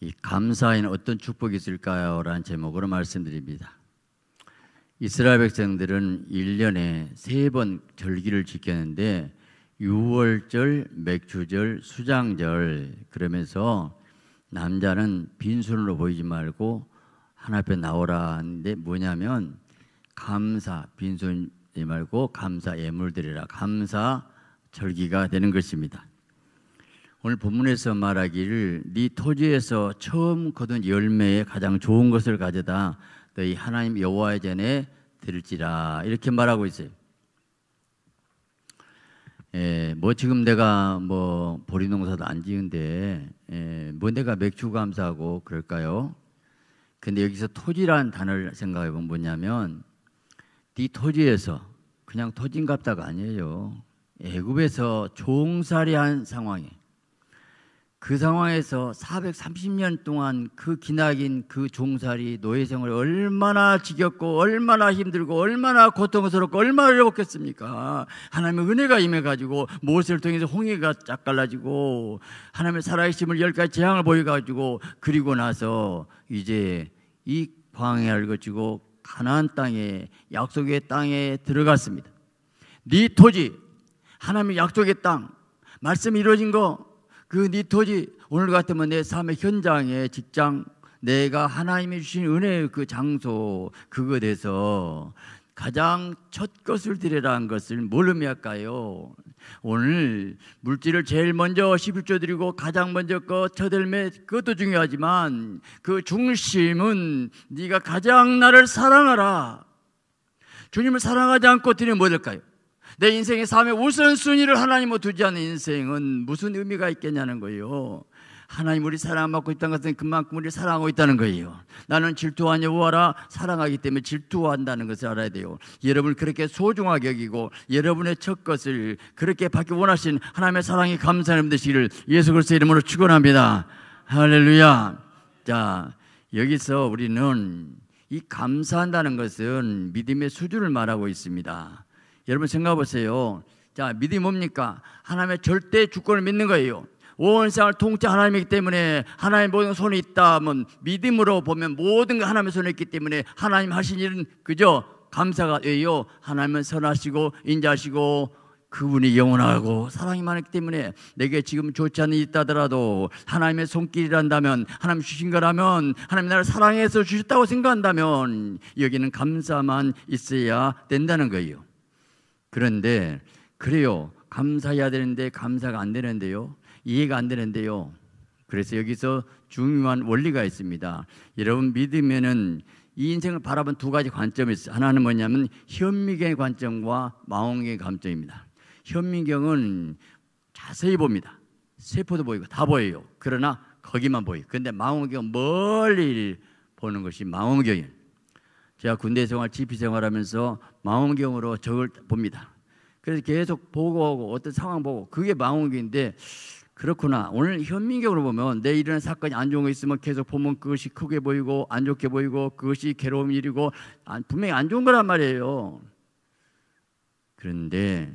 이 감사에는 어떤 축복이 있을까요? 라는 제목으로 말씀드립니다. 이스라엘 백성들은 1년에 세 번 절기를 지켰는데 6월절, 맥주절, 수장절 그러면서 남자는 빈손으로 보이지 말고 하나 앞에 나오라 하는데 뭐냐면 감사 빈손이 말고 감사 예물들이라 감사 절기가 되는 것입니다. 오늘 본문에서 말하기를 네 토지에서 처음 거둔 열매의 가장 좋은 것을 가져다 너희 하나님 여호와의 전에 드릴지라 이렇게 말하고 있어요. 예, 뭐 지금 내가 뭐 보리 농사도 안 지은데 예, 뭐 내가 맥주 감사하고 그럴까요? 근데 여기서 토지라는 단어를 생각해 보면 뭐냐면 네 토지에서 그냥 토진갑다가 아니에요. 애굽에서 종살이한 상황이 그 상황에서 430년 동안 그 기나긴 그 종살이 노예생을 얼마나 지겹고 얼마나 힘들고 얼마나 고통스럽고 얼마나 어렵겠습니까? 하나님의 은혜가 임해가지고 모세를 통해서 홍해가 짝갈라지고 하나님의 살아있음을열 가지 재앙을 보여가지고 그리고 나서 이제 이 광야를 거치고 가나안 땅에 약속의 땅에 들어갔습니다. 네 토지 하나님의 약속의 땅 말씀이 이루어진 거 그니 토지 네 오늘 같으면 내 삶의 현장에 직장 내가 하나님이 주신 은혜의 그 장소 그거에 대해서 가장 첫 것을 드리라는 것을 뭘 의미할까요? 오늘 물질을 제일 먼저 11조 드리고 가장 먼저 그 처들매 그것도 중요하지만 그 중심은 네가 가장 나를 사랑하라. 주님을 사랑하지 않고 드리면 뭐까요 내 인생의 삶의 우선순위를 하나님을 두지 않는 인생은 무슨 의미가 있겠냐는 거예요. 하나님 우리 사랑받고 있다는 것은 그만큼 우리 사랑하고 있다는 거예요. 나는 질투한 여호와라 사랑하기 때문에 질투한다는 것을 알아야 돼요. 여러분 그렇게 소중하게 여기고 여러분의 첫 것을 그렇게 받기 원하신 하나님의 사랑이 감사하는 되시기를 예수 그리스도 이름으로 축원합니다. 할렐루야. 자 여기서 우리는 이 감사한다는 것은 믿음의 수준을 말하고 있습니다. 여러분 생각해 보세요. 자, 믿음이 뭡니까? 하나님의 절대 주권을 믿는 거예요. 온 세상을 통치한 하나님이기 때문에 하나님 모든 손에 있다면 믿음으로 보면 모든 게 하나님의 손에 있기 때문에 하나님 하신 일은 그저 감사가 돼요. 하나님은 선하시고 인자하시고 그분이 영원하고 사랑이 많기 때문에 내게 지금 좋지 않은 있다더라도 하나님의 손길이란다면 하나님 주신 거라면 하나님 나를 사랑해서 주셨다고 생각한다면 여기는 감사만 있어야 된다는 거예요. 그런데 그래요. 감사해야 되는데 감사가 안 되는데요. 이해가 안 되는데요. 그래서 여기서 중요한 원리가 있습니다. 여러분 믿으면은 이 인생을 바라본 두 가지 관점이 있어요. 하나는 뭐냐면 현미경의 관점과 망원경의 관점입니다. 현미경은 자세히 봅니다. 세포도 보이고 다 보여요. 그러나 거기만 보여요. 근데 망원경은 멀리 보는 것이 망원경이에요 제가 군대 생활, 지피 생활하면서 망원경으로 적을 봅니다. 그래서 계속 보고 하고 어떤 상황 보고 그게 망원경인데 그렇구나. 오늘 현민경으로 보면 내 일어난 사건이 안 좋은 거 있으면 계속 보면 그것이 크게 보이고 안 좋게 보이고 그것이 괴로운 일이고 분명히 안 좋은 거란 말이에요. 그런데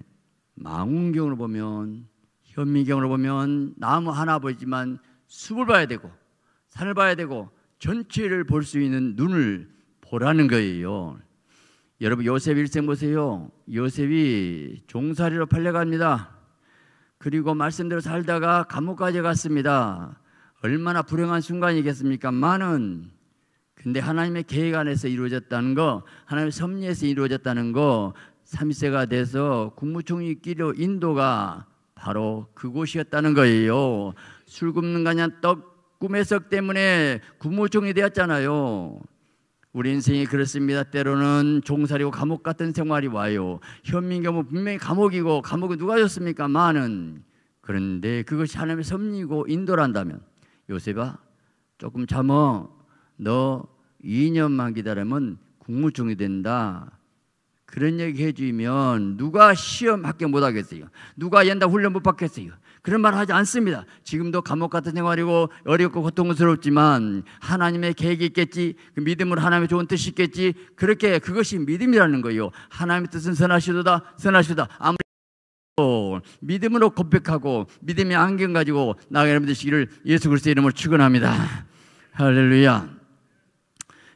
망원경으로 보면 현미경으로 보면 나무 하나 보이지만 숲을 봐야 되고 산을 봐야 되고 전체를 볼 수 있는 눈을 보라는 거예요. 여러분 요셉 일생 보세요. 요셉이 종살이로 팔려갑니다. 그리고 말씀대로 살다가 감옥까지 갔습니다. 얼마나 불행한 순간이겠습니까? 많은 근데 하나님의 계획 안에서 이루어졌다는 거, 하나님의 섭리에서 이루어졌다는 거, 3세가 돼서 국무총리 끼로 인도가 바로 그곳이었다는 거예요. 술 굽는 가냐 떡 꿈의 석 때문에 국무총리 되었잖아요. 우리 인생이 그렇습니다. 때로는 종살이고 감옥 같은 생활이 와요. 현민경은 뭐 분명히 감옥이고 감옥이 누가 줬습니까? 많은. 그런데 그것이 하나님의 섭리고 인도란다면 요셉아 조금 참어 너 2년만 기다리면 국무총이 된다. 그런 얘기 해주면 누가 시험 합격 못하겠어요? 누가 연다 훈련 못 받겠어요? 그런 말을 하지 않습니다. 지금도 감옥 같은 생활이고 어렵고 고통스럽지만 하나님의 계획이 있겠지. 그 믿음으로 하나님의 좋은 뜻이 있겠지. 그렇게 그것이 믿음이라는 거예요. 하나님의 뜻은 선하시도다. 선하시도다. 아무리 믿음으로 고백하고 믿음의 안경 가지고 나가는 되시기를 예수 그리스도의 이름으로 축원합니다. 할렐루야.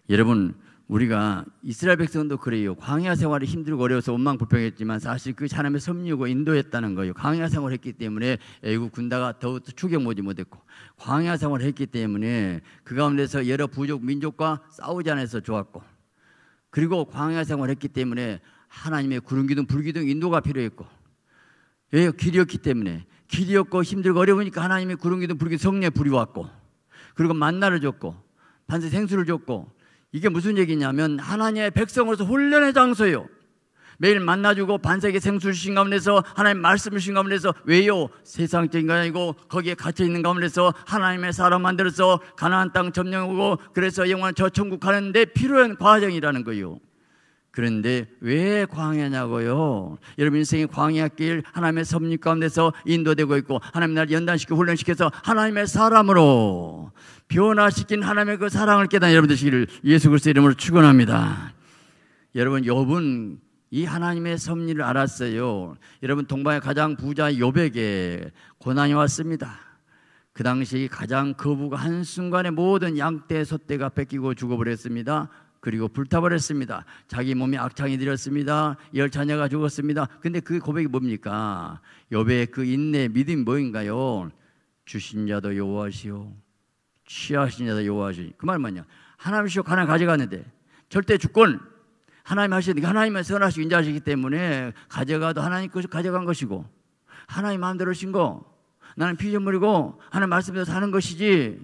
여러분 우리가 이스라엘 백성도 그래요. 광야 생활이 힘들고 어려워서 원망 불평했지만 사실 그사람의 섭리고 인도했다는 거예요. 광야 생활을 했기 때문에 애국 군다가 더욱 더 추격 모지 못했고 광야 생활을 했기 때문에 그 가운데서 여러 부족 민족과 싸우지 않아서 좋았고 그리고 광야 생활을 했기 때문에 하나님의 구름 기둥 불기둥 인도가 필요했고 예, 길이었기 때문에 길이었고 힘들고 어려우니까 하나님의 구름 기둥 불기둥 성령의 불이 왔고 그리고 만나를 줬고 반세 생수를 줬고 이게 무슨 얘기냐면 하나님의 백성으로서 훈련의 장소예요. 매일 만나주고 반세기 생수신 주 가운데서 하나님 말씀을 신 가운데서 왜요? 세상적인 거 아니고 거기에 갇혀 있는 가운데서 하나님의 사람 만들어서 가나안 땅 점령하고 그래서 영원한 저 천국 가는데 필요한 과정이라는 거요. 예 그런데 왜 광야냐고요? 여러분 인생이 광야길 하나님의 섭리 가운데서 인도되고 있고 하나님 날 연단시켜 훈련시켜서 하나님의 사람으로 변화시킨 하나님의 그 사랑을 깨닫는 여러분 들시기를 예수 그리스도의 이름으로 축원합니다. 여러분 욥은 이 하나님의 섭리를 알았어요. 여러분 동방의 가장 부자 욥에게 고난이 왔습니다. 그 당시 가장 거부가 한순간에 모든 양떼 소떼가 뺏기고 죽어버렸습니다. 그리고 불타버렸습니다. 자기 몸이 악창이 들었습니다. 열 자녀가 죽었습니다. 근데 그 고백이 뭡니까? 여의그 인내 믿음 뭐인가요? 주신 자도 여호와시오 취하신 자다 여호시니그 말만요. 하나님이시여 가난 가져갔는데 절대 주권 하나님 하시니까 그러니까 하나님은 선하시고 인자하시기 때문에 가져가도 하나님 것이 가져간 것이고 하나님 마음대로 하신 거 나는 피조물이고 하나님 말씀대로 사는 것이지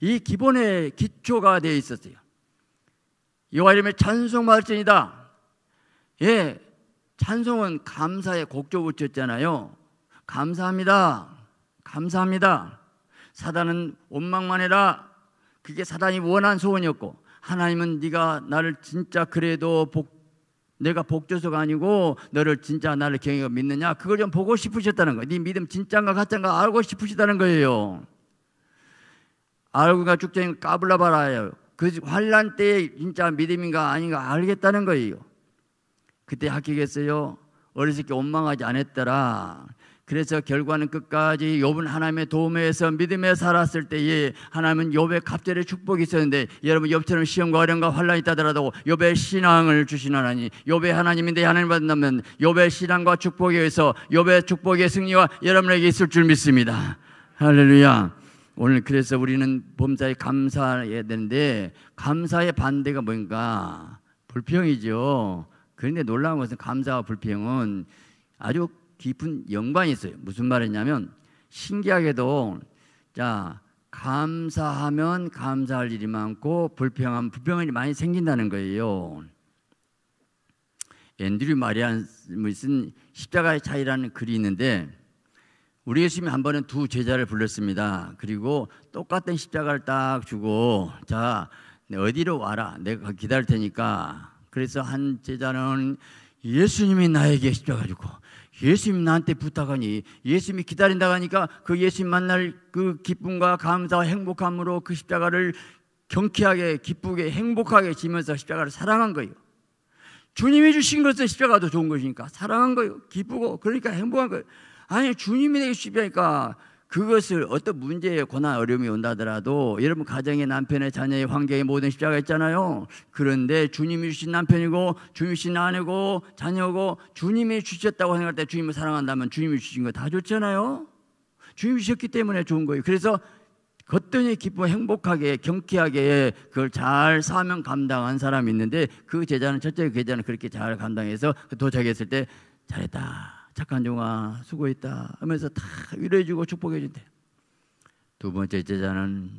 이 기본의 기초가 되어 있었어요. 여호 이름의 찬송 말씀이다. 예, 찬송은 감사의 곡조 붙였잖아요. 감사합니다. 감사합니다. 사단은 원망만 해라. 그게 사단이 원한 소원이었고 하나님은 네가 나를 진짜 그래도 복 내가 복조서가 아니고 너를 진짜 나를 경외하고 믿느냐 그걸 좀 보고 싶으셨다는 거예요. 네 믿음 진짜인가 가짠가 알고 싶으시다는 거예요. 알고가 죽자니 까불라봐라요그 환란 때에 진짜 믿음인가 아닌가 알겠다는 거예요. 그때 학기겠어요. 어리석게 원망하지 않았더라. 그래서 결과는 끝까지 욥은 하나님의 도움에 의해서 믿음에 살았을 때에 하나님은 욥의 갑절의 축복이 있었는데 여러분 욥처럼 시험과 어려움과 환란이 있다더라도 욥의 신앙을 주신 하나님 욥의 하나님인데 하나님 받는다면 욥의 신앙과 축복에 의해서 욥의 축복의 승리와 여러분에게 있을 줄 믿습니다 할렐루야 오늘 그래서 우리는 범사에 감사해야 되는데 감사의 반대가 뭔가 불평이죠 그런데 놀라운 것은 감사와 불평은 아주 깊은 연관이 있어요. 무슨 말이냐면 신기하게도 자 감사하면 감사할 일이 많고 불평하면 불평할 일이 많이 생긴다는 거예요. 앤드류 마리안이 쓴 십자가의 차이라는 글이 있는데 우리 예수님이 한 번은 두 제자를 불렀습니다. 그리고 똑같은 십자가를 딱 주고 자 네, 어디로 와라 내가 기다릴 테니까 그래서 한 제자는 예수님이 나에게 십자가 주고 예수님 나한테 부탁하니 예수님이 기다린다 하니까 그 예수님 만날 그 기쁨과 감사와 행복함으로 그 십자가를 경쾌하게 기쁘게 행복하게 지면서 십자가를 사랑한 거예요. 주님이 주신 것은 십자가도 좋은 것이니까 사랑한 거예요. 기쁘고 그러니까 행복한 거예요. 아니 주님이 내게 십자니까 그것을 어떤 문제에 고난 어려움이 온다 하더라도 여러분 가정의 남편의 자녀의 환경의 모든 십자가 있잖아요. 그런데 주님이 주신 남편이고 주님이 주신 아내고 자녀고 주님이 주셨다고 생각할 때 주님을 사랑한다면 주님이 주신 거 다 좋잖아요. 주님이 주셨기 때문에 좋은 거예요. 그래서 겉더니기뻐 행복하게 경쾌하게 그걸 잘 사명 감당한 사람이 있는데 그 제자는 첫째 그 제자는 그렇게 잘 감당해서 그 도착했을 때 잘했다. 착한 종아 수고했다 하면서 다 위로해주고 축복해준대. 두 번째 제자는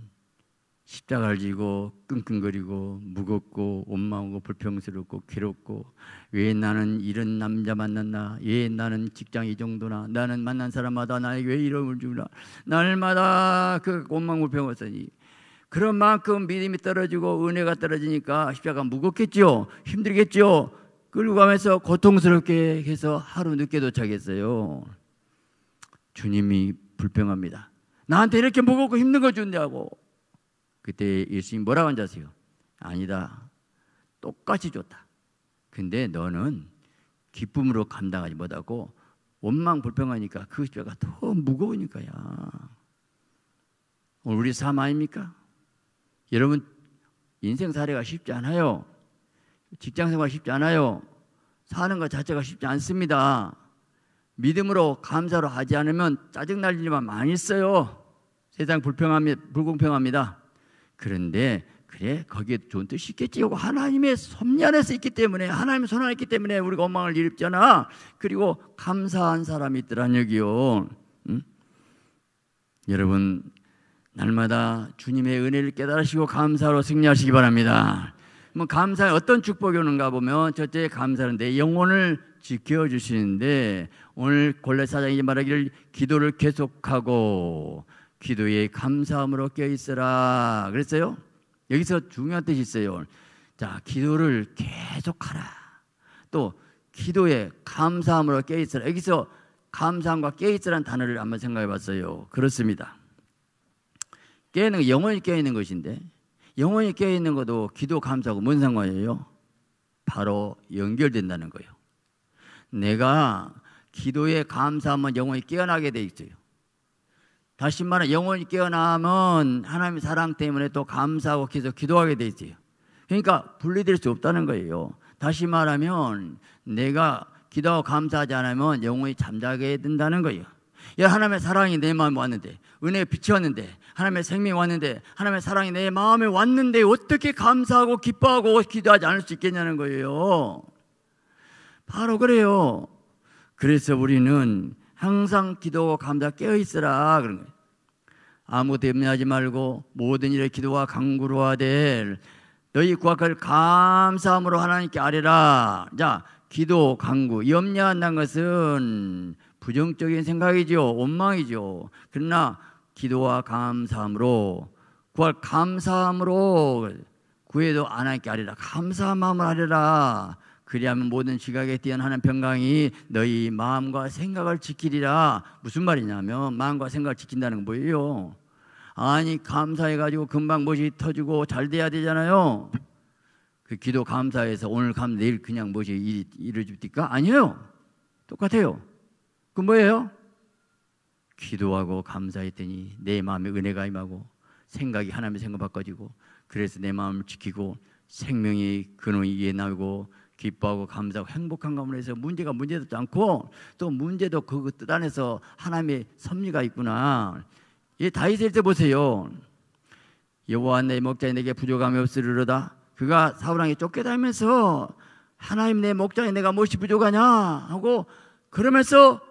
십자가를 지고 끙끙거리고 무겁고 원망하고 불평스럽고 괴롭고 왜 나는 이런 남자 만났나 왜 나는 직장 이 정도나 나는 만난 사람마다 나에게 왜 이런 줄나 날마다 그 원망 불평했으니 그런 만큼 믿음이 떨어지고 은혜가 떨어지니까 십자가 무겁겠지힘들겠지 끌고 가면서 고통스럽게 해서 하루 늦게 도착했어요. 주님이 불평합니다. 나한테 이렇게 무겁고 힘든 걸 준다고. 그때 예수님 뭐라고 앉았어요? 아니다. 똑같이 줬다. 근데 너는 기쁨으로 감당하지 못하고 원망 불평하니까 그 죄가 더 무거우니까야. 오늘 우리 삶 아닙니까? 여러분 인생 사례가 쉽지 않아요. 직장 생활 쉽지 않아요. 사는 것 자체가 쉽지 않습니다. 믿음으로 감사로 하지 않으면 짜증날 일만 많이 있어요. 세상 불평합니다. 불공평합니다. 그런데 그래 거기에 좋은 뜻이 있겠지 이거 하나님의 섭리 안에서 있기 때문에 하나님의 손 안에 있기 때문에 우리가 원망을 일으켰잖아 그리고 감사한 사람이 있더란 얘기요 응? 여러분 날마다 주님의 은혜를 깨달으시고 감사로 승리하시기 바랍니다 뭐 감사 어떤 축복이 오는가 보면 첫째 감사하는데 영혼을 지켜 주시는데 오늘 골레 사장이 말하기를 기도를 계속하고 기도에 감사함으로 껴 있으라 그랬어요. 여기서 중요한 뜻이 있어요. 자, 기도를 계속하라. 또 기도에 감사함으로 껴 있으라. 여기서 감사함과 깨 있으라는 단어를 한번 생각해 봤어요. 그렇습니다. 깨는 영혼이 깨 있는 것인데 영혼이 깨어있는 것도 기도 감사하고 뭔 상관이에요? 바로 연결된다는 거예요. 내가 기도에 감사하면 영혼이 깨어나게 돼 있어요. 다시 말해 영혼이 깨어나면 하나님의 사랑 때문에 또 감사하고 계속 기도하게 돼 있어요. 그러니까 분리될 수 없다는 거예요. 다시 말하면 내가 기도하고 감사하지 않으면 영혼이 잠자게 된다는 거예요. 야 하나님의 사랑이 내 마음에 왔는데 은혜의 빛이 왔는데 하나님의 생명이 왔는데 하나님의 사랑이 내 마음에 왔는데 어떻게 감사하고 기뻐하고 기도하지 않을 수 있겠냐는 거예요. 바로 그래요. 그래서 우리는 항상 기도와 감사 깨어 있으라 그런 거예요. 아무 대면하지 말고 모든 일에 기도와 강구로 하되 너희 구악을 감사함으로 하나님께 아뢰라. 자, 기도, 강구, 염려한다는 것은 부정적인 생각이죠. 원망이죠. 그러나 기도와 감사함으로 구할 감사함으로 구해도 안 할 게 아니라 감사한 마음을 하리라. 그리하면 모든 지각에 뛰어나는 평강이 너희 마음과 생각을 지키리라. 무슨 말이냐면 마음과 생각을 지킨다는 거 뭐예요? 아니 감사해가지고 금방 무이 터지고 잘 돼야 되잖아요. 그 기도 감사해서 오늘 감 내일 그냥 무엇 일이 이루어집니까? 아니에요. 똑같아요. 그 뭐예요? 기도하고 감사했더니 내 마음에 은혜가 임하고 생각이 하나님의 생각 바꿔지고 그래서 내 마음을 지키고 생명의 근원이 이 나고 기뻐하고 감사하고 행복한 가운데 서 문제가 문제도 않고 또 문제도 그 뜻 안에서 하나님의 섭리가 있구나. 이 다윗을 때 보세요. 여호와 내 목자에 내게 부족함이 없으리로다. 그가 사울왕이 쫓겨다니면서 하나님 내 목자에 내가 무엇이 부족하냐 하고 그러면서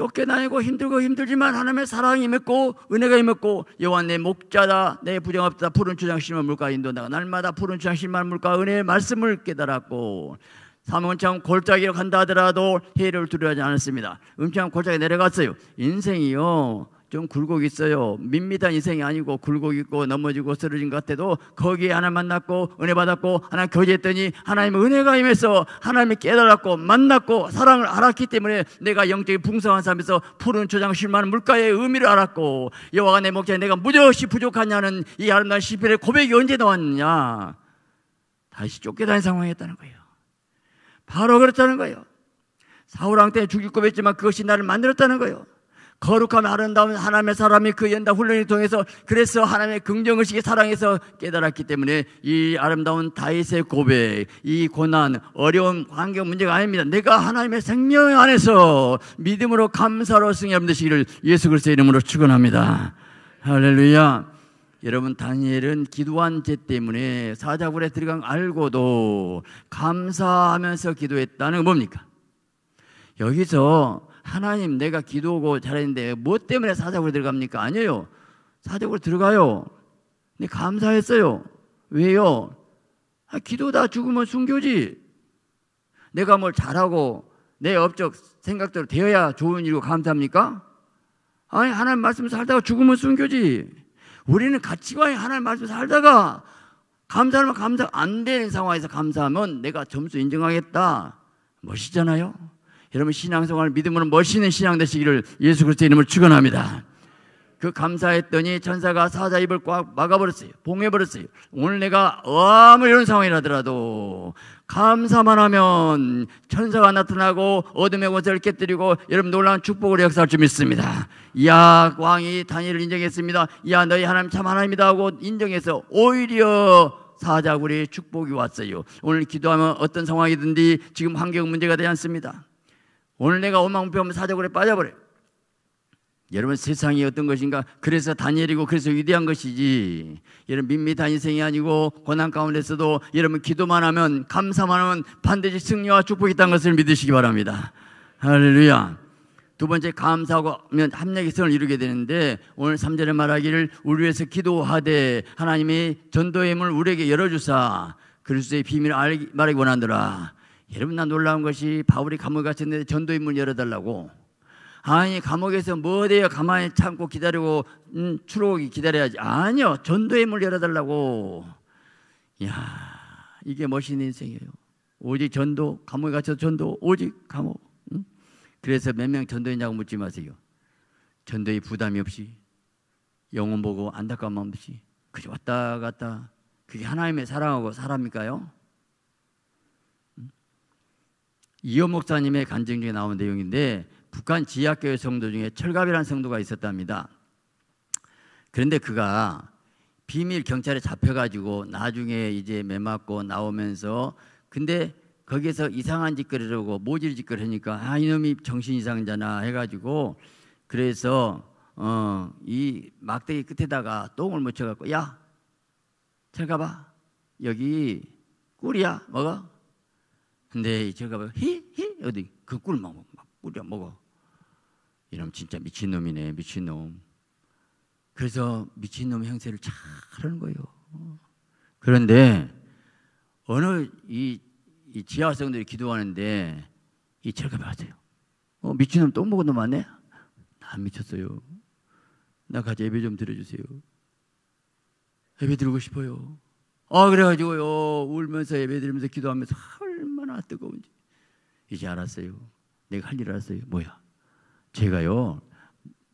쫓겨다니고 힘들고 힘들지만 하나님의 사랑이 임했고 은혜가 임했고 여호와 내 목자다 내 부정 없다 푸른 주장심한 물가 인도나가 날마다 푸른 주장심한 물가 은혜의 말씀을 깨달았고 사원창 망 골짜기로 간다 하더라도 해를 두려워하지 않았습니다. 음창 골짜기 내려갔어요. 인생이요 좀 굴곡 이 있어요. 밋밋한 인생이 아니고 굴곡 있고 넘어지고 쓰러진 것 같아도 거기에 하나 만났고 은혜 받았고 하나 교제했더니 하나님의 은혜가 임해서 하나님이 깨달았고 만났고 사랑을 알았기 때문에 내가 영적인 풍성한 삶에서 푸른 초장 실만 물가의 의미를 알았고 여호와가 내 목자 내가 무엇이 부족하냐는 이 아름다운 시편의 고백이 언제 나왔느냐 다시 쫓겨다닌 상황이었다는 거예요. 바로 그렇다는 거예요. 사울왕 때 죽일 고백했지만 그것이 나를 만들었다는 거예요. 거룩함 아름다운 하나님의 사람이 그연다 훈련을 통해서 그래서 하나님의 긍정의식의 사랑에서 깨달았기 때문에 이 아름다운 다윗의 고백, 이 고난, 어려운 환경 문제가 아닙니다. 내가 하나님의 생명 안에서 믿음으로 감사로 승리함되시기를 예수 그리스도의 이름으로 축원합니다. 할렐루야. 여러분 다니엘은 기도한 죄 때문에 사자굴에 들어간 알고도 감사하면서 기도했다는 뭡니까? 여기서 하나님 내가 기도하고 잘했는데 뭐 때문에 사적으로 들어갑니까? 아니에요. 사적으로 들어가요. 근데 감사했어요. 왜요? 아, 기도 다 죽으면 순교지. 내가 뭘 잘하고 내 업적 생각대로 되어야 좋은 일이고 감사합니까? 아니 하나님 말씀 살다가 죽으면 순교지. 우리는 가치관이 하나님 말씀 살다가 감사하면 감사 안 되는 상황에서 감사하면 내가 점수 인정하겠다. 멋있잖아요. 여러분 신앙생활 믿음으로 멋있는 신앙 되시기를 예수 그리스도의 이름을 축원합니다. 그 감사했더니 천사가 사자 입을 꽉 막아버렸어요. 봉해버렸어요. 오늘 내가 아무 이런 상황이라더라도 감사만 하면 천사가 나타나고 어둠의 권세 깨뜨리고 여러분 놀라운 축복을 역사할 줄 믿습니다. 이야 왕이 다니엘을 인정했습니다. 이야 너희 하나님 참 하나님이다 하고 인정해서 오히려 사자굴에 축복이 왔어요. 오늘 기도하면 어떤 상황이든지 지금 환경 문제가 되지 않습니다. 오늘 내가 오만병 사적으로 빠져버려. 여러분 세상이 어떤 것인가? 그래서 다니엘이고 그래서 위대한 것이지. 여러분 밋밋한 인생이 아니고 고난 가운데서도 여러분 기도만 하면 감사만 하면 반드시 승리와 축복이 있다는 것을 믿으시기 바랍니다. 할렐루야. 두 번째 감사하면 합력의 성을 이루게 되는데 오늘 3절에 말하기를 우리 위해서 기도하되 하나님이 전도의 문을 우리에게 열어주사 그리스도의 비밀을 말하기 원하노라. 여러분나 놀라운 것이 바울이 감옥에 갇혔는데 전도인문 열어달라고 아니 감옥에서 뭐돼요 가만히 참고 기다리고 음, 출애굽이 기다려야지 아니요 전도의 문 열어달라고 야 이게 멋있는 인생이에요 오직 전도 감옥에 갇혀서 전도 오직 감옥 응? 그래서 몇 명 전도했냐고 묻지 마세요 전도의 부담이 없이 영혼 보고 안타까운 마음 없이 그저 왔다 갔다 그게 하나님의 사랑하고 사람일까요? 이호 목사님의 간증 중에 나온 내용인데 북한 지하교회 성도 중에 철갑이라는 성도가 있었답니다. 그런데 그가 비밀 경찰에 잡혀가지고 나중에 이제 매 맞고 나오면서 근데 거기에서 이상한 짓거리를 고 모질 짓거리 니까아 이놈이 정신 이상자나 해가지고 그래서 어 이 막대기 끝에다가 똥을 묻혀갖고 야 철갑아 여기 꿀이야 먹어 근데 제가 히히 어디 그 꿀만 뿌려 먹어. 이놈 진짜 미친놈이네 미친놈. 그래서 미친놈 형세를 잘 하는 거예요. 그런데 어느 이, 이 지하성들이 기도하는데 이 철갑이 왔어요. 어, 미친놈 똥 먹은 놈 왔네? 나 미쳤어요. 나 같이 예배 좀 드려주세요. 예배 드고 싶어요. 아, 그래가지고요, 울면서 예배 드리면서 기도하면서 얼마나 뜨거운지. 이제 알았어요. 내가 할일 알았어요. 뭐야? 제가요,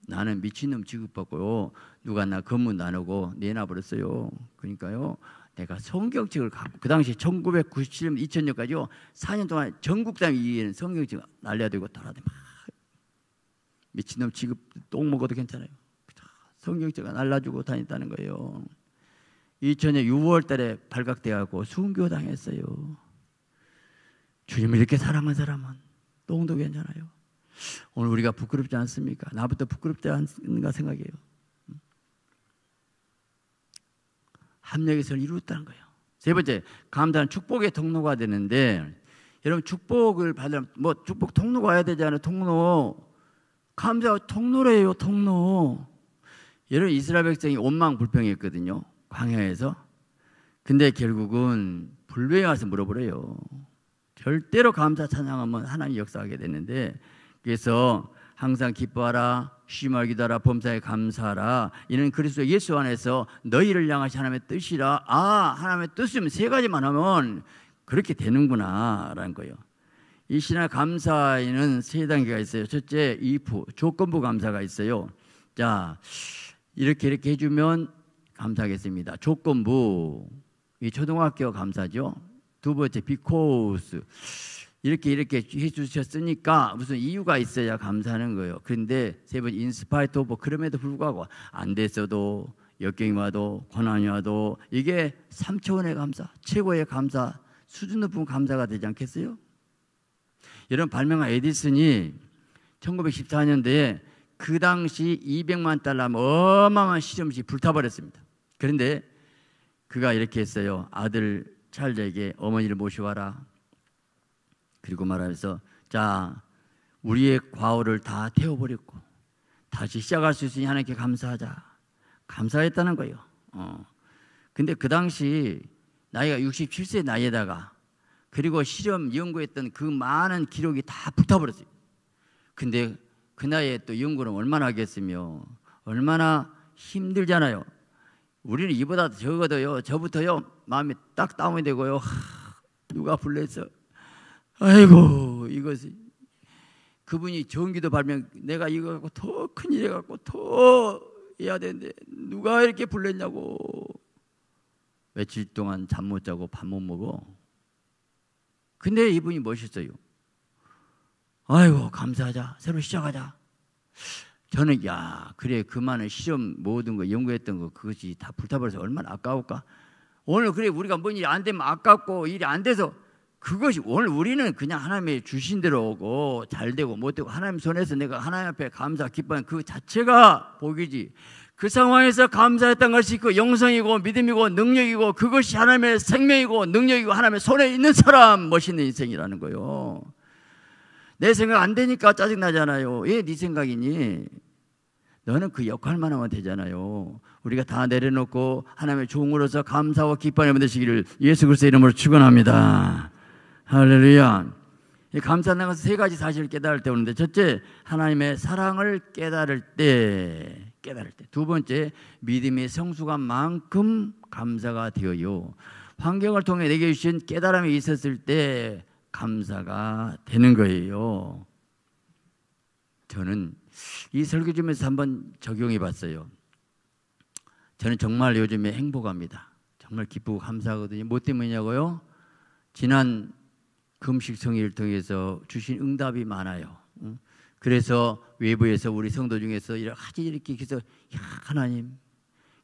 나는 미친놈 취급받고요, 누가 나 검문 나누고 내놔버렸어요. 그러니까요, 내가 성경책을 갖고, 그 당시 1997년, 2000년까지요, 4년 동안 전국 단위에는 성경책 날려야 고 따라다 막. 미친놈 취급 똥 먹어도 괜찮아요. 성경책을 날라주고 다녔다는 거예요. 2000년 6월 달에 발각되고 순교당했어요. 주님을 이렇게 사랑한 사람은 똥도 괜찮아요. 오늘 우리가 부끄럽지 않습니까? 나부터 부끄럽지 않은가 생각해요. 합력에서 이루었다는 거예요. 세 번째, 감사는 축복의 통로가 되는데, 여러분 축복을 받으면 뭐 축복 통로 가야 되지 아요 통로 감사 통로래요, 통로. 여러분 이스라엘 백성이 원망 불평했거든요. 광야에서. 근데 결국은 불교에 와서 물어보래요. 절대로 감사 찬양하면 하나님 역사하게 되는데 그래서 항상 기뻐하라 심하 기다라 범사에 감사하라 이는 그리스도 예수 안에서 너희를 향하신 하나님의 뜻이라 아 하나님의 뜻이면 세 가지만 하면 그렇게 되는구나 라는 거예요 이 신앙 감사에는 세 단계가 있어요 첫째 이프 조건부 감사가 있어요 자 이렇게 이렇게 해주면 감사하겠습니다. 조건부 뭐, 이 초등학교 감사죠. 두 번째 b e c 이렇게 이렇게 해주셨으니까 무슨 이유가 있어야 감사하는 거예요. 그런데 세 번째 인스파이트 오브 그럼에도 불구하고 안 됐어도 역경이 와도 고난이 와도 이게 3차원의 감사 최고의 감사 수준 높은 감사가 되지 않겠어요? 이런 발명한 에디슨이 1914년도에 그 당시 200만 달러 하면 어마어마한 시점지 불타버렸습니다. 그런데 그가 이렇게 했어요. 아들 찰자에게 어머니를 모셔와라. 그리고 말하면서 자 우리의 과오를 다 태워버렸고 다시 시작할 수 있으니 하나님께 감사하자. 감사했다는 거예요. 어. 근데 그 당시 나이가 67세 나이에다가 그리고 실험 연구했던 그 많은 기록이 다 불타버렸어요. 근데 그 나이에 또 연구를 얼마나 하겠으며 얼마나 힘들잖아요. 우리는 이보다 적어도요. 저부터요. 마음이 딱 다운이 되고요. 하, 누가 불러서 아이고 이것이 그분이 전기도 발명 내가 이거 갖고 더 큰일 해 갖고 더 해야 되는데 누가 이렇게 불렀냐고 며칠 동안 잠 못 자고 밥 못 먹어 근데 이분이 멋있어요 아이고 감사하자 새로 시작하자 저는 야 그래 그 많은 시험 모든 거 연구했던 거 그것이 다 불타버려서 얼마나 아까울까 오늘 그래 우리가 뭔 일이 안 되면 아깝고 일이 안 돼서 그것이 오늘 우리는 그냥 하나님의 주신 대로 오고 잘 되고 못 되고 하나님 손에서 내가 하나님 앞에 감사 기뻐한 그 자체가 복이지 그 상황에서 감사했던 것이 그 영성이고 믿음이고 능력이고 그것이 하나님의 생명이고 능력이고 하나님의 손에 있는 사람 멋있는 인생이라는 거요. 내 생각 안 되니까 짜증나잖아요. 예, 네 생각이니. 너는 그 역할만 하면 되잖아요. 우리가 다 내려놓고 하나님의 종으로서 감사와 기뻐하 되시기를 예수 그리스도 이름으로 축원합니다. 할렐루야. 감사하는 것은 세 가지 사실을 깨달을 때 오는데 첫째 하나님의 사랑을 깨달을 때 깨달을 때두 번째 믿음의 성숙한 만큼 감사가 되어요. 환경을 통해 내게 주신 깨달음이 있었을 때 감사가 되는 거예요. 저는 이 설교 중에서 한번 적용해 봤어요. 저는 정말 요즘에 행복합니다. 정말 기쁘고 감사하거든요. 뭐 때문이냐고요? 지난 금식성일 통해서 주신 응답이 많아요. 그래서 외부에서 우리 성도 중에서 이렇게 이렇게 해서 야 하나님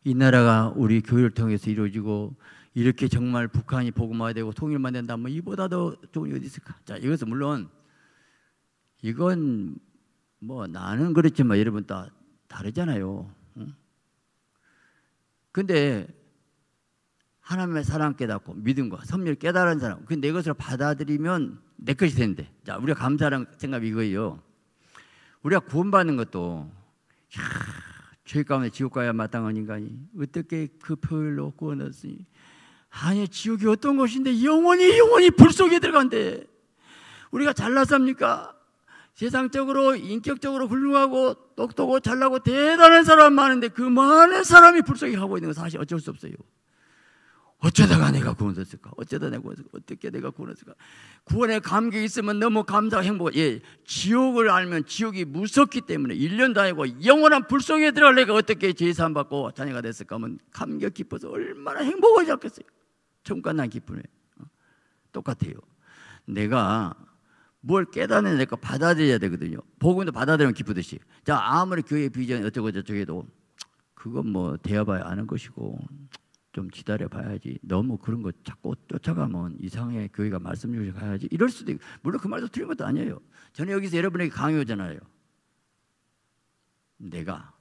이 나라가 우리 교회를 통해서 이루어지고 이렇게 정말 북한이 복음화되고 통일만 된다면 뭐 이보다 더 좋은 일이 있을까? 자, 이것은 물론 이건 뭐 나는 그렇지만 여러분 다 다르잖아요. 응? 근데 하나님의 사랑 깨닫고 믿음과 섬유를 깨달은 사람, 그 내 것으로 받아들이면 내 것이 된대. 자, 우리가 감사하는 생각이 이거예요. 우리가 구원받는 것도 야, 죄 가운데 지옥 가야 마땅한 인간이 어떻게 그 표율로 구원했으니 아니 지옥이 어떤 곳인데 영원히 영원히 불 속에 들어간대. 우리가 잘났습니까? 세상적으로 인격적으로 훌륭하고 똑똑하고 잘나고 대단한 사람 많은데 그 많은 사람이 불 속에 가고 있는 건 사실 어쩔 수 없어요. 어쩌다가 내가 구원됐을까? 어쩌다 내가 구원됐을까? 어떻게 내가 구원됐을까? 구원의 감격이 있으면 너무 감사하고 행복. 예, 지옥을 알면 지옥이 무섭기 때문에 1년 다니고 영원한 불 속에 들어갈 내가 어떻게 제사안 받고 자녀가 됐을까 하면 감격 깊어서 얼마나 행복하지 않겠어요? 평가난 기쁨이에요. 어? 똑같아요. 내가 뭘깨닫는야 될까 받아들여야 되거든요. 복음도 받아들이면 기쁘듯이. 자, 아무리 교회 비전 어쩌고 저쩌고 해도 그건 뭐 대여봐야 아는 것이고 좀 기다려 봐야지. 너무 그런 거 자꾸 쫓아가면 이상해. 교회가 말씀 주고 가야지. 이럴 수도 있고. 물론 그 말도 틀린 것도 아니에요. 저는 여기서 여러분에게 강요잖아요. 내가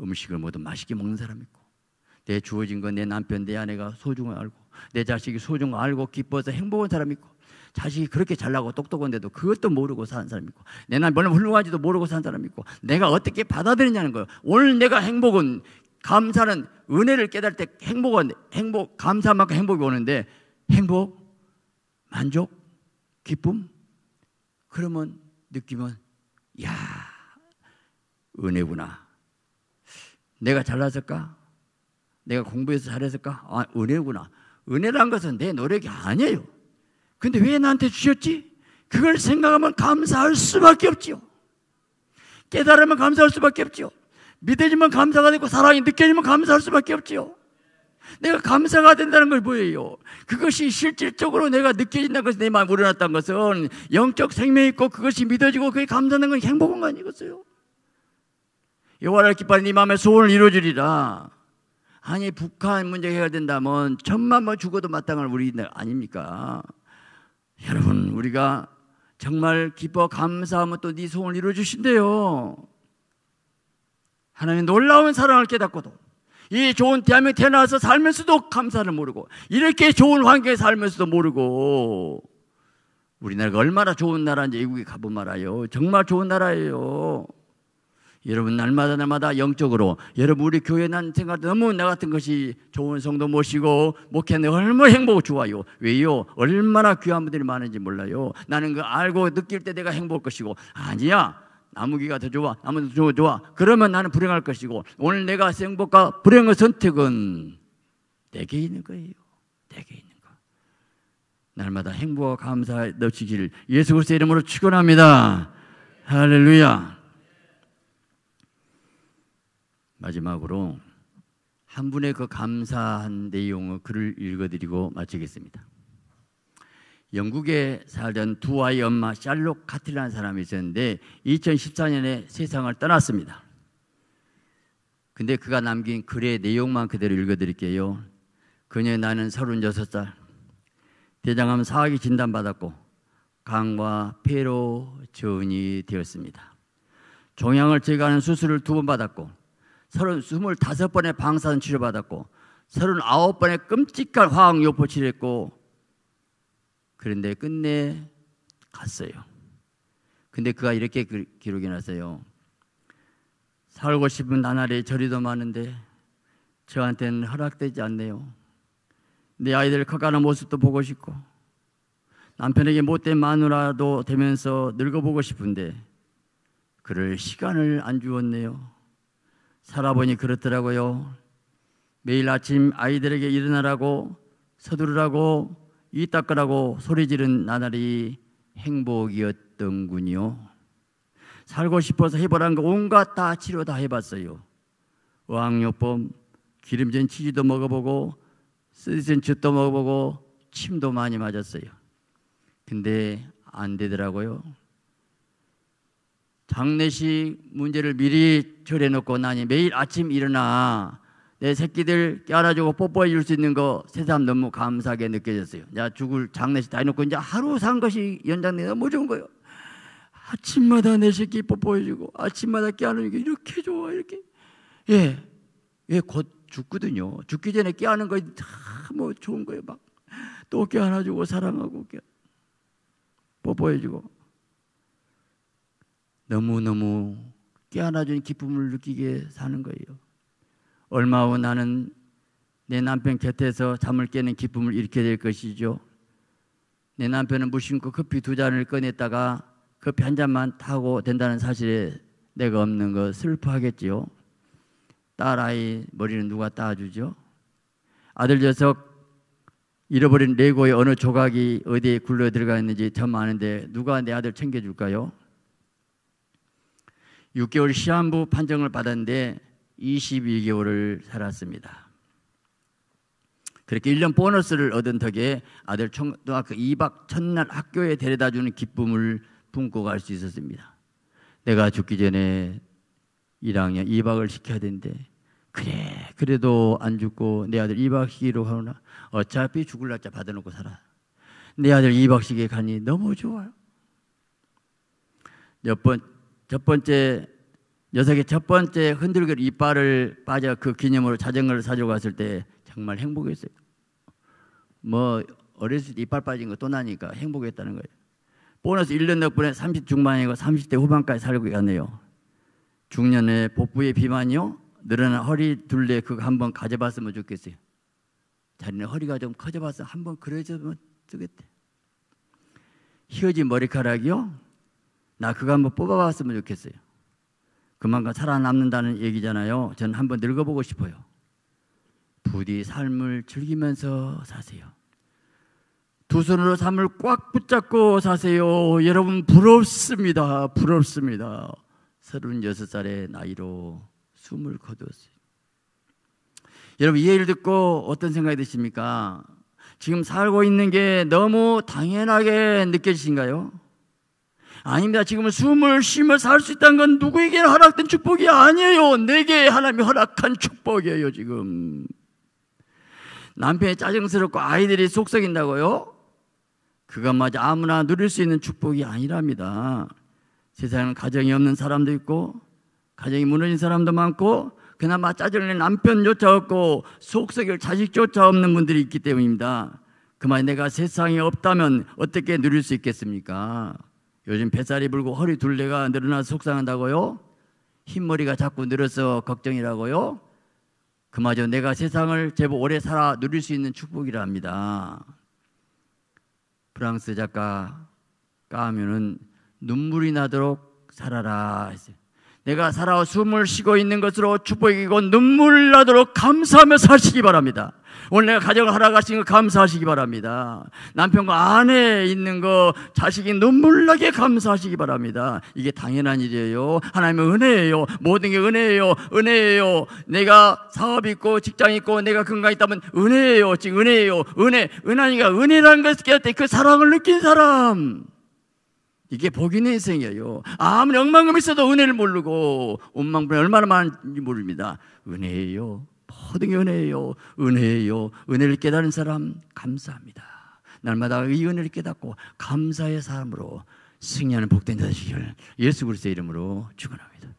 음식을 모두 맛있게 먹는 사람 이고 내 주어진 건 내 남편, 내 아내가 소중히 알고 내 자식이 소중히 알고 기뻐서 행복한 사람 있고 자식이 그렇게 잘나고 똑똑한데도 그것도 모르고 사는 사람 있고 내날 별로 훌륭한지도 모르고 사는 사람 있고 내가 어떻게 받아들이냐는 거예요. 오늘 내가 행복은 감사는 은혜를 깨달을 때 행복은 행복 감사만큼 행복이 오는데 행복 만족 기쁨 그러면 느끼면 야 은혜구나 내가 잘났을까 내가 공부해서 잘했을까? 아, 은혜구나. 은혜란 것은 내 노력이 아니에요. 근데 왜 나한테 주셨지? 그걸 생각하면 감사할 수밖에 없지요. 깨달으면 감사할 수밖에 없지요. 믿어지면 감사가 되고 사랑이 느껴지면 감사할 수밖에 없지요. 내가 감사가 된다는 걸 뭐예요? 그것이 실질적으로 내가 느껴진다는 것이 내 마음에 우러났다는 것은 영적 생명이 있고 그것이 믿어지고 그게 감사하는 건 행복한 거 아니겠어요? 여호를 기뻐하니 네 마음의 소원을 이루어주리라. 아니 북한 문제 해야 된다면 천만 번 뭐 죽어도 마땅할 우리 아닙니까? 여러분 우리가 정말 기뻐 감사하면 또네 소원을 이루어 주신대요. 하나님의 놀라운 사랑을 깨닫고도 이 좋은 대한민국 태어나서 살면서도 감사를 모르고 이렇게 좋은 환경에 살면서도 모르고 우리나라가 얼마나 좋은 나라인지 외국에 가보말 알아요. 정말 좋은 나라예요. 여러분 날마다 날마다 영적으로 여러분 우리 교회 난 생각 너무 나 같은 것이 좋은 성도 모시고 목회는 얼마나 행복 좋아요 왜요 얼마나 귀한 분들이 많은지 몰라요 나는 그 알고 느낄 때 내가 행복할 것이고 아니야 나무기가 더 좋아 나무도 좋아 좋아 그러면 나는 불행할 것이고 오늘 내가 행복과 불행의 선택은 내게 있는 거예요 내게 있는 거 날마다 행복과 감사 넘치기를 예수 그리스도의 이름으로 축원합니다 할렐루야. 마지막으로 한 분의 그 감사한 내용의 글을 읽어드리고 마치겠습니다. 영국에 살던 두 아이 엄마 샬록 카틀라는 사람이 있었는데 2014년에 세상을 떠났습니다. 근데 그가 남긴 글의 내용만 그대로 읽어드릴게요. 그녀의 나는 36살. 대장암 사학이 진단받았고 간과 폐로 전이 되었습니다. 종양을 제거하는 수술을 두 번 받았고 스물다섯 번의 방사선 치료받았고 3 9 번의 끔찍한 화학요법 치료했고 그런데 끝내 갔어요. 근데 그가 이렇게 기록이 났어요. 살고 싶은 나날이 저리도 많은데 저한테는 허락되지 않네요. 내 아이들 커가는 모습도 보고 싶고 남편에게 못된 마누라도 되면서 늙어보고 싶은데 그를 시간을 안 주었네요. 살아보니 그렇더라고요. 매일 아침 아이들에게 일어나라고 서두르라고 이 닦으라고 소리 지른 나날이 행복이었던군요. 살고 싶어서 해보란 거 온갖 다 치료 다 해봤어요. 어학요법, 기름진 치즈도 먹어보고 쓰리센 즙도 먹어보고 침도 많이 맞았어요. 근데 안 되더라고요. 장례식 문제를 미리 처리해놓고 나니 매일 아침 일어나 내 새끼들 깨알아주고 뽀뽀해 줄 수 있는 거 새삼 너무 감사하게 느껴졌어요. 내 죽을 장례식 다 해놓고 이제 하루 산 것이 연장돼 너무 좋은 거예요. 아침마다 내 새끼 뽀뽀해주고 아침마다 깨안으니까 이렇게 좋아 이렇게 예, 예, 곧 죽거든요. 죽기 전에 깨안는 거 다뭐 좋은 거예요. 막또 깨안아주고 사랑하고 깨 뽀뽀해주고 너무너무 깨어나준 기쁨을 느끼게 사는 거예요. 얼마 후 나는 내 남편 곁에서 잠을 깨는 기쁨을 잃게 될 것이죠. 내 남편은 무심코 커피 두 잔을 꺼냈다가 커피 한 잔만 타고 된다는 사실에 내가 없는 거 슬퍼하겠지요. 딸아이 머리는 누가 따주죠? 아들 녀석 잃어버린 레고의 어느 조각이 어디에 굴러 들어가 있는지 참 아는데 누가 내 아들 챙겨줄까요? 6개월 시한부 판정을 받았는데 22개월을 살았습니다. 그렇게 1년 보너스를 얻은 덕에 아들 초등학교 2박 첫날 학교에 데려다 주는 기쁨을 품고 갈 수 있었습니다. 내가 죽기 전에 1학년 2박을 시켜야 되는데 그래 그래도 안 죽고 내 아들 2박 시기로 하나 어차피 죽을 날짜 받아놓고 살아. 내 아들 2박 시기에 가니 너무 좋아요. 몇 번, 첫 번째 녀석이첫 번째 흔들기로 이빨을 빠져 그 기념으로 자전거를 사주고 갔을 때 정말 행복했어요. 뭐 어렸을 때 이빨 빠진 거 또 나니까 행복했다는 거예요. 보너스 1년 덕분에 30 중반이고 30대 후반까지 살고 갔네요. 중년에 복부에 비만이요. 늘어난 허리 둘레 그거 한번 가져봤으면 좋겠어요. 자기는 허리가 좀 커져봤어. 한번 그려주면 좋겠대 휘어진 머리카락이요. 나 그거 한번 뽑아봤으면 좋겠어요. 그만큼 살아남는다는 얘기잖아요. 저 한번 늙어보고 싶어요. 부디 삶을 즐기면서 사세요. 두 손으로 삶을 꽉 붙잡고 사세요. 여러분 부럽습니다. 부럽습니다. 36살의 나이로 숨을 거두었어요. 여러분 이 얘기를 듣고 어떤 생각이 드십니까? 지금 살고 있는 게 너무 당연하게 느껴지신가요? 아닙니다. 지금은 숨을 쉬며 살 수 있다는 건누구에게 허락된 축복이 아니에요. 내게 하나님이 허락한 축복이에요, 지금. 남편이 짜증스럽고 아이들이 속썩인다고요? 그것마저 아무나 누릴 수 있는 축복이 아니랍니다. 세상에는 가정이 없는 사람도 있고, 가정이 무너진 사람도 많고, 그나마 짜증낼 남편조차 없고, 속썩일 자식조차 없는 분들이 있기 때문입니다. 그만 내가 세상에 없다면 어떻게 누릴 수 있겠습니까? 요즘 뱃살이 불고 허리 둘레가 늘어나 서 속상한다고요? 흰머리가 자꾸 늘어서 걱정이라고요? 그마저 내가 세상을 제법 오래 살아 누릴 수 있는 축복이라 합니다. 프랑스 작가 까면은 눈물이 나도록 살아라 했어요. 내가 살아 숨을 쉬고 있는 것으로 축복이고 눈물 나도록 감사하며 사시기 바랍니다. 오늘 내가 가정을 하락하신 거 감사하시기 바랍니다. 남편과 아내 있는 거 자식이 눈물 나게 감사하시기 바랍니다. 이게 당연한 일이에요. 하나님의 은혜예요. 모든 게 은혜예요. 은혜예요. 내가 사업 있고 직장 있고 내가 건강 있다면 은혜예요. 지금 은혜예요. 은혜. 은하니가 은혜라는 것을 깨닫때 그 사랑을 느낀 사람. 이게 복인의 인생이에요. 아무리 엉망금 있어도 은혜를 모르고 원망분이 얼마나 많은지 모릅니다. 은혜예요. 모든 게 은혜예요. 은혜예요. 은혜를 깨달은 사람 감사합니다. 날마다 이 은혜를 깨닫고 감사의 사람으로 승리하는 복된 자식을 예수 그리스의 이름으로 축원합니다.